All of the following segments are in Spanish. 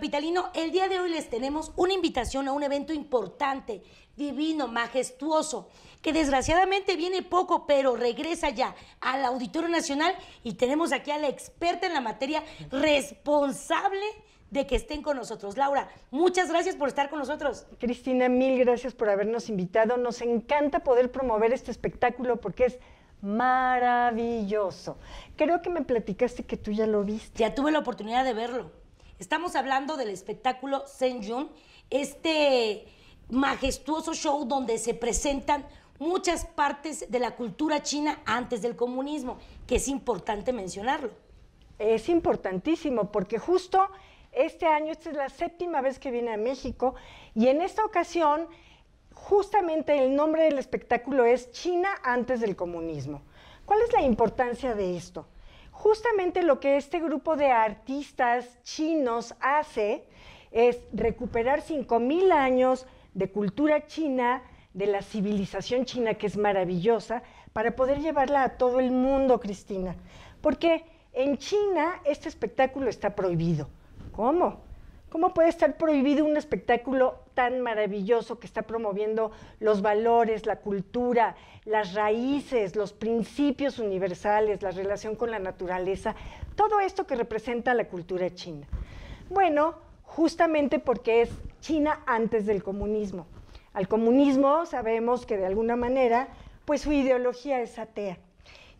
Capitalino, el día de hoy les tenemos una invitación a un evento importante, divino, majestuoso, que desgraciadamente viene poco, pero regresa ya al Auditorio Nacional y tenemos aquí a la experta en la materia responsable de que estén con nosotros. Laura, muchas gracias por estar con nosotros. Cristina, mil gracias por habernos invitado. Nos encanta poder promover este espectáculo porque es maravilloso. Creo que me platicaste que tú ya lo viste. Ya tuve la oportunidad de verlo. Estamos hablando del espectáculo Yun, este majestuoso show donde se presentan muchas partes de la cultura china antes del comunismo, que es importante mencionarlo. Es importantísimo porque justo este año, esta es la séptima vez que viene a México y en esta ocasión justamente el nombre del espectáculo es China antes del comunismo. ¿Cuál es la importancia de esto? Justamente lo que este grupo de artistas chinos hace es recuperar 5.000 años de cultura china, de la civilización china que es maravillosa, para poder llevarla a todo el mundo, Cristina. Porque en China este espectáculo está prohibido. ¿Cómo? ¿Cómo puede estar prohibido un espectáculo tan maravilloso que está promoviendo los valores, la cultura, las raíces, los principios universales, la relación con la naturaleza, todo esto que representa la cultura china? Bueno, justamente porque es China antes del comunismo. Al comunismo sabemos que de alguna manera, pues su ideología es atea.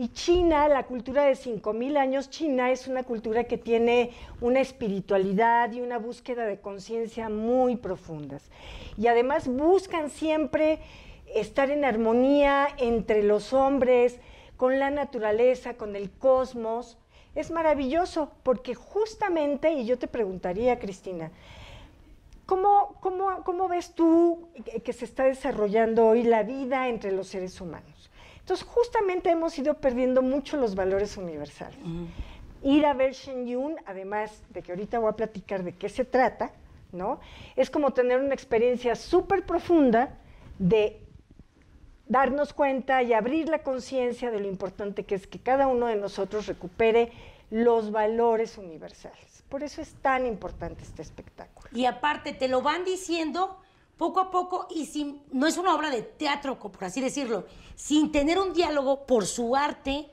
Y China, la cultura de 5.000 años, China es una cultura que tiene una espiritualidad y una búsqueda de conciencia muy profundas. Y además buscan siempre estar en armonía entre los hombres, con la naturaleza, con el cosmos. Es maravilloso porque justamente, y yo te preguntaría, Cristina, ¿cómo, cómo ves tú que se está desarrollando hoy la vida entre los seres humanos? Entonces, justamente hemos ido perdiendo mucho los valores universales. Ir a ver Shen Yun, además de que ahorita voy a platicar de qué se trata, ¿no? Es como tener una experiencia súper profunda de darnos cuenta y abrir la conciencia de lo importante que es que cada uno de nosotros recupere los valores universales. Por eso es tan importante este espectáculo. Y aparte, te lo van diciendo poco a poco y sin, no es una obra de teatro, por así decirlo, sin tener un diálogo por su arte,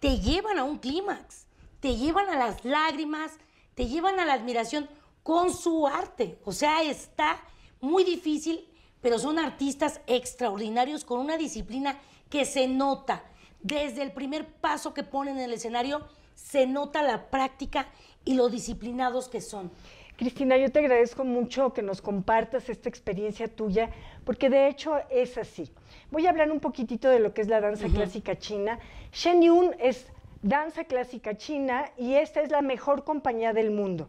te llevan a un clímax, te llevan a las lágrimas, te llevan a la admiración con su arte. O sea, está muy difícil, pero son artistas extraordinarios con una disciplina que se nota desde el primer paso que ponen en el escenario se nota la práctica y lo disciplinados que son. Cristina, yo te agradezco mucho que nos compartas esta experiencia tuya, porque de hecho es así. Voy a hablar un poquitito de lo que es la danza clásica china. Shen Yun es danza clásica china y esta es la mejor compañía del mundo.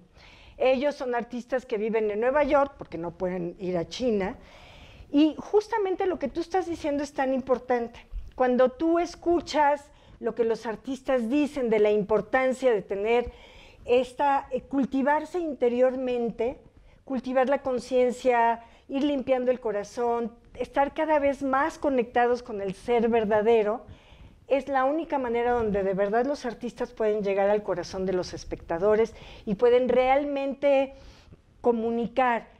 Ellos son artistas que viven en Nueva York porque no pueden ir a China. Y justamente lo que tú estás diciendo es tan importante. Cuando tú escuchas lo que los artistas dicen de la importancia de tener esta, eh, cultivarse interiormente, cultivar la conciencia, ir limpiando el corazón, estar cada vez más conectados con el ser verdadero, es la única manera donde de verdad los artistas pueden llegar al corazón de los espectadores y pueden realmente comunicar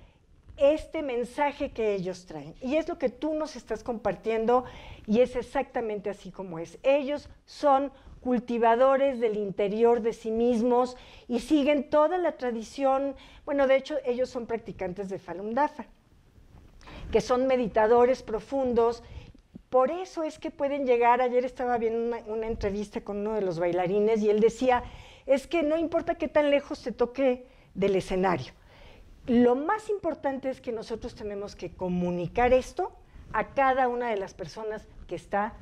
este mensaje que ellos traen. Y es lo que tú nos estás compartiendo y es exactamente así como es. Ellos son cultivadores del interior de sí mismos y siguen toda la tradición, bueno, de hecho ellos son practicantes de Falun Dafa, que son meditadores profundos. Por eso es que pueden llegar, ayer estaba viendo una, entrevista con uno de los bailarines y él decía, es que no importa qué tan lejos se toque del escenario, lo más importante es que nosotros tenemos que comunicar esto a cada una de las personas que está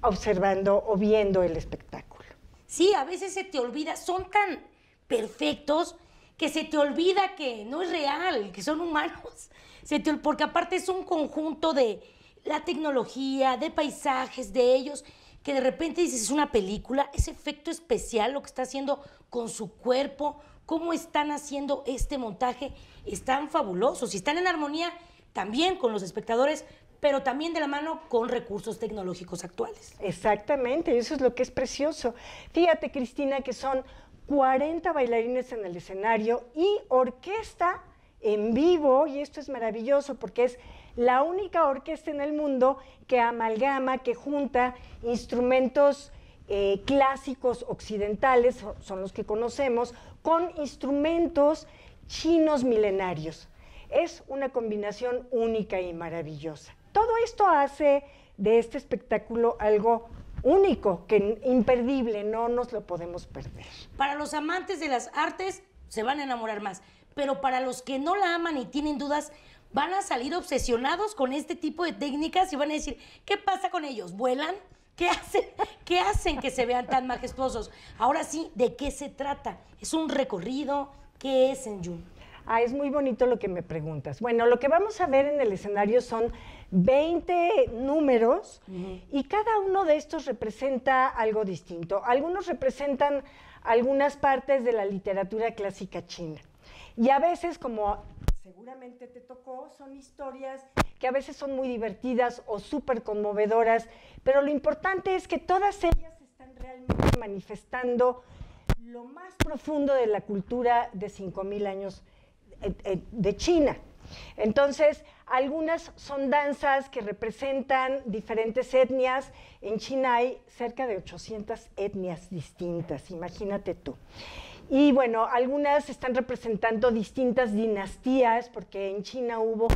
observando o viendo el espectáculo. Sí, a veces se te olvida, son tan perfectos que se te olvida que no es real, que son humanos. Se porque aparte es un conjunto de la tecnología, de paisajes, de ellos, que de repente dices, es una película, ese efecto especial, lo que está haciendo con su cuerpo, cómo están haciendo este montaje. Están fabulosos y están en armonía también con los espectadores, pero también de la mano con recursos tecnológicos actuales. Exactamente, eso es lo que es precioso. Fíjate, Cristina, que son 40 bailarines en el escenario y orquesta en vivo, y esto es maravilloso porque es la única orquesta en el mundo que amalgama, que junta instrumentos eh, clásicos occidentales, son los que conocemos, con instrumentos chinos milenarios. Es una combinación única y maravillosa. Todo esto hace de este espectáculo algo único, que imperdible, no nos lo podemos perder. Para los amantes de las artes se van a enamorar más, pero para los que no la aman y tienen dudas, van a salir obsesionados con este tipo de técnicas y van a decir, ¿qué pasa con ellos? ¿Vuelan? ¿Qué hacen? hacen que se vean tan majestuosos? Ahora sí, ¿de qué se trata? ¿Es un recorrido? ¿Qué es en Yun? Ah, es muy bonito lo que me preguntas. Bueno, lo que vamos a ver en el escenario son 20 números y cada uno de estos representa algo distinto. Algunos representan algunas partes de la literatura clásica china. Y a veces, como seguramente te tocó, son historias que a veces son muy divertidas o súper conmovedoras, pero lo importante es que todas ellas están realmente manifestando lo más profundo de la cultura de 5.000 años eh, eh, de China. Entonces, algunas son danzas que representan diferentes etnias. En China hay cerca de 800 etnias distintas, imagínate tú. Y bueno, algunas están representando distintas dinastías, porque en China hubo...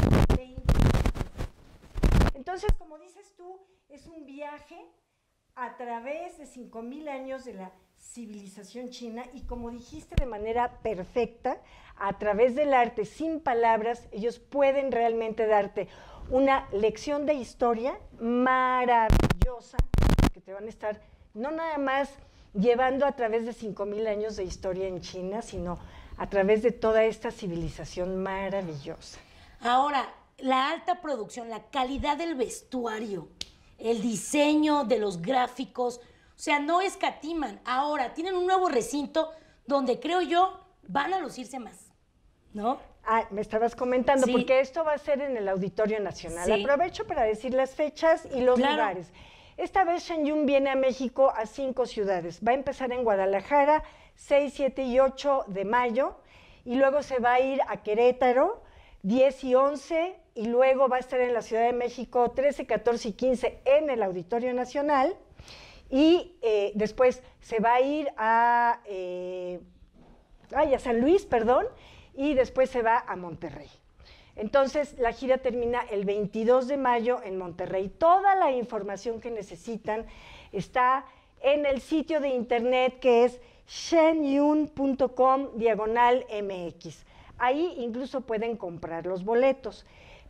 Entonces, como dices tú, es un viaje a través de 5.000 años de la civilización china y como dijiste de manera perfecta, a través del arte, sin palabras, ellos pueden realmente darte una lección de historia maravillosa, que te van a estar no nada más llevando a través de 5.000 años de historia en China, sino a través de toda esta civilización maravillosa. Ahora, la alta producción, la calidad del vestuario, el diseño de los gráficos, o sea, no escatiman. Ahora, tienen un nuevo recinto donde creo yo van a lucirse más, ¿no? Ah, me estabas comentando, porque esto va a ser en el Auditorio Nacional. Aprovecho para decir las fechas y los lugares. Esta vez Shen viene a México a cinco ciudades. Va a empezar en Guadalajara 6, 7 y 8 de mayo y luego se va a ir a Querétaro 10 y 11 y luego va a estar en la Ciudad de México 13, 14 y 15 en el Auditorio Nacional y eh, después se va a ir a, eh, a San Luis, perdón, y después se va a Monterrey. Entonces, la gira termina el 22 de mayo en Monterrey. Toda la información que necesitan está en el sitio de internet que es shenyun.com diagonal MX. Ahí incluso pueden comprar los boletos,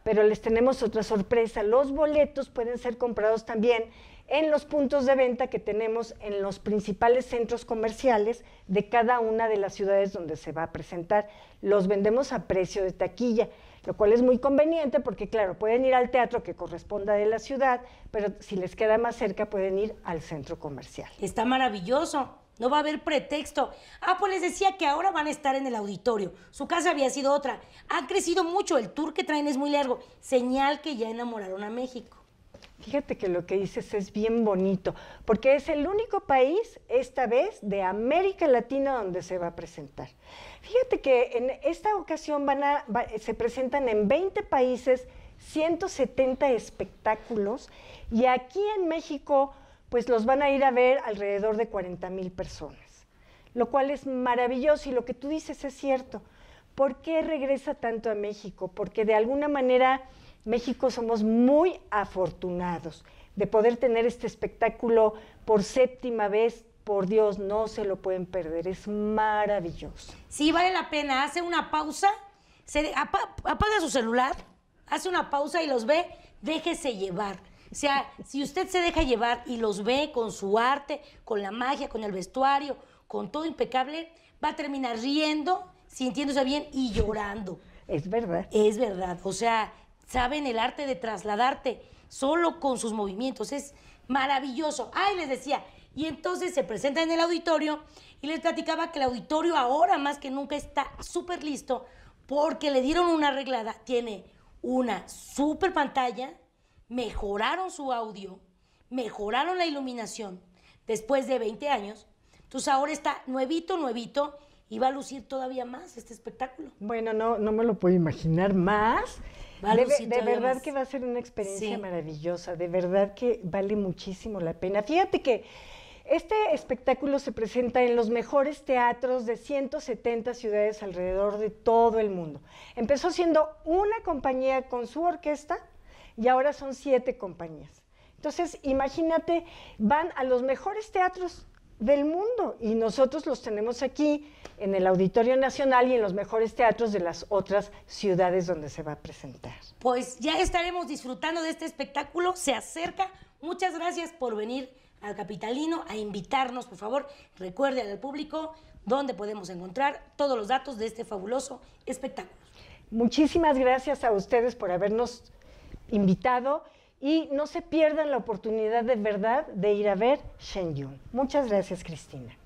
pero les tenemos otra sorpresa. Los boletos pueden ser comprados también en los puntos de venta que tenemos en los principales centros comerciales de cada una de las ciudades donde se va a presentar. Los vendemos a precio de taquilla lo cual es muy conveniente porque, claro, pueden ir al teatro que corresponda de la ciudad, pero si les queda más cerca pueden ir al centro comercial. Está maravilloso. No va a haber pretexto. Ah, pues les decía que ahora van a estar en el auditorio. Su casa había sido otra. Ha crecido mucho. El tour que traen es muy largo. Señal que ya enamoraron a México. Fíjate que lo que dices es bien bonito, porque es el único país, esta vez, de América Latina donde se va a presentar. Fíjate que en esta ocasión se presentan en 20 países 170 espectáculos y aquí en México pues los van a ir a ver alrededor de 40 mil personas, lo cual es maravilloso y lo que tú dices es cierto. ¿Por qué regresa tanto a México? Porque de alguna manera México somos muy afortunados de poder tener este espectáculo por séptima vez. Por Dios, no se lo pueden perder, es maravilloso. Sí, vale la pena. Hace una pausa, apaga su celular, hace una pausa y los ve, déjese llevar. O sea, si usted se deja llevar y los ve con su arte, con la magia, con el vestuario, con todo impecable, va a terminar riendo, sintiéndose bien y llorando. Es verdad. Es verdad. O sea, saben el arte de trasladarte solo con sus movimientos. Es maravilloso. Ay, les decía, y entonces se presenta en el auditorio y les platicaba que el auditorio ahora más que nunca está súper listo porque le dieron una arreglada. Tiene una súper pantalla, mejoraron su audio, mejoraron la iluminación después de 20 años. Entonces ahora está nuevito, nuevito y va a lucir todavía más este espectáculo. Bueno, no, no me lo puedo imaginar más. De, verdad que va a ser una experiencia maravillosa, de verdad que vale muchísimo la pena. Fíjate que este espectáculo se presenta en los mejores teatros de 170 ciudades alrededor de todo el mundo. Empezó siendo una compañía con su orquesta y ahora son siete compañías. Entonces, imagínate, van a los mejores teatros del mundo y nosotros los tenemos aquí en el Auditorio Nacional y en los mejores teatros de las otras ciudades donde se va a presentar. Pues ya estaremos disfrutando de este espectáculo, se acerca. Muchas gracias por venir al Capitalino a invitarnos, por favor, recuerde al público dónde podemos encontrar todos los datos de este fabuloso espectáculo. Muchísimas gracias a ustedes por habernos invitado y no se pierdan la oportunidad de verdad de ir a ver Shen Yun. Muchas gracias, Cristina.